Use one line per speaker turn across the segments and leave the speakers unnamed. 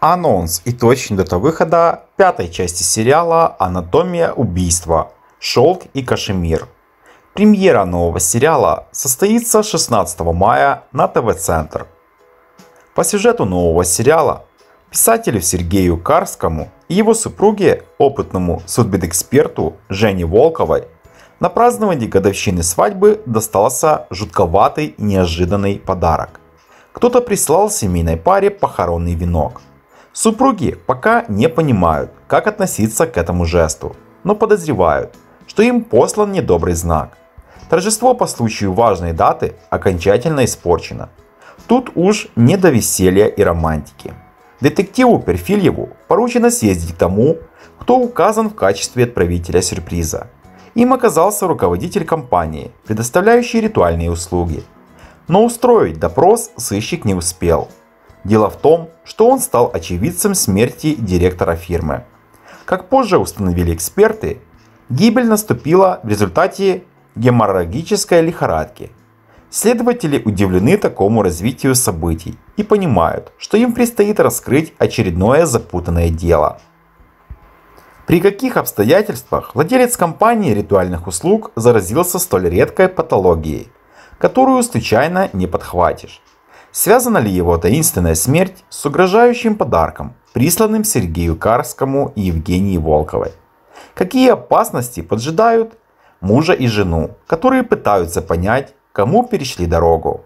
Анонс и точная дата выхода пятой части сериала «Анатомия убийства. Шелк и кашемир». Премьера нового сериала состоится 16 мая на ТВ-центр. По сюжету нового сериала писателю Сергею Карскому и его супруге, опытному судмедэксперту Жене Волковой, на праздновании годовщины свадьбы достался жутковатый неожиданный подарок. Кто-то прислал семейной паре похоронный венок – Супруги пока не понимают, как относиться к этому жесту, но подозревают, что им послан недобрый знак. Торжество по случаю важной даты окончательно испорчено. Тут уж не до веселья и романтики. Детективу Перфильеву поручено съездить к тому, кто указан в качестве отправителя сюрприза. Им оказался руководитель компании, предоставляющий ритуальные услуги. Но устроить допрос сыщик не успел – Дело в том, что он стал очевидцем смерти директора фирмы. Как позже установили эксперты, гибель наступила в результате геморрагической лихорадки. Следователи удивлены такому развитию событий и понимают, что им предстоит раскрыть очередное запутанное дело. При каких обстоятельствах владелец компании ритуальных услуг заразился столь редкой патологией, которую случайно не подхватишь? Связана ли его таинственная смерть с угрожающим подарком, присланным Сергею Карскому и Евгении Волковой? Какие опасности поджидают мужа и жену, которые пытаются понять, кому перешли дорогу?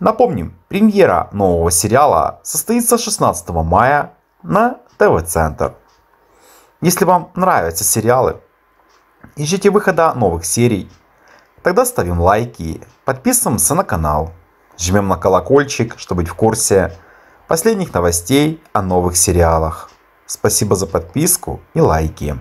Напомним, премьера нового сериала состоится 16 мая на ТВ-центр. Если вам нравятся сериалы, ищите выхода новых серий, тогда ставим лайки, подписываемся на канал – жмем на колокольчик, чтобы быть в курсе последних новостей о новых сериалах. Спасибо за подписку и лайки.